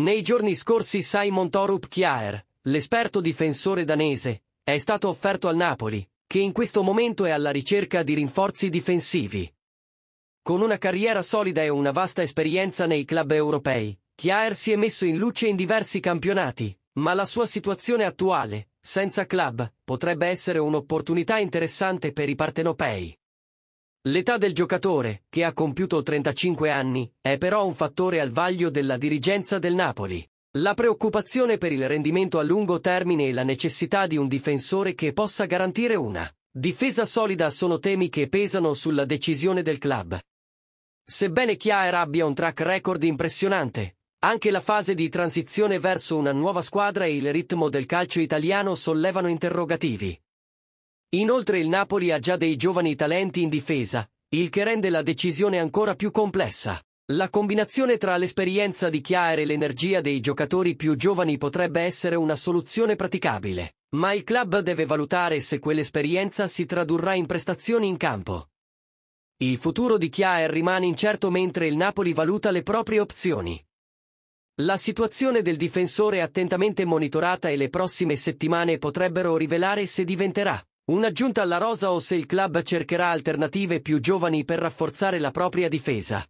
Nei giorni scorsi Simon Torup Kjaer, l'esperto difensore danese, è stato offerto al Napoli, che in questo momento è alla ricerca di rinforzi difensivi. Con una carriera solida e una vasta esperienza nei club europei, Kjaer si è messo in luce in diversi campionati, ma la sua situazione attuale, senza club, potrebbe essere un'opportunità interessante per i partenopei. L'età del giocatore, che ha compiuto 35 anni, è però un fattore al vaglio della dirigenza del Napoli. La preoccupazione per il rendimento a lungo termine e la necessità di un difensore che possa garantire una difesa solida sono temi che pesano sulla decisione del club. Sebbene Chiara abbia un track record impressionante, anche la fase di transizione verso una nuova squadra e il ritmo del calcio italiano sollevano interrogativi. Inoltre il Napoli ha già dei giovani talenti in difesa, il che rende la decisione ancora più complessa. La combinazione tra l'esperienza di Chiar e l'energia dei giocatori più giovani potrebbe essere una soluzione praticabile, ma il club deve valutare se quell'esperienza si tradurrà in prestazioni in campo. Il futuro di Chiar rimane incerto mentre il Napoli valuta le proprie opzioni. La situazione del difensore è attentamente monitorata e le prossime settimane potrebbero rivelare se diventerà un'aggiunta alla rosa o se il club cercherà alternative più giovani per rafforzare la propria difesa.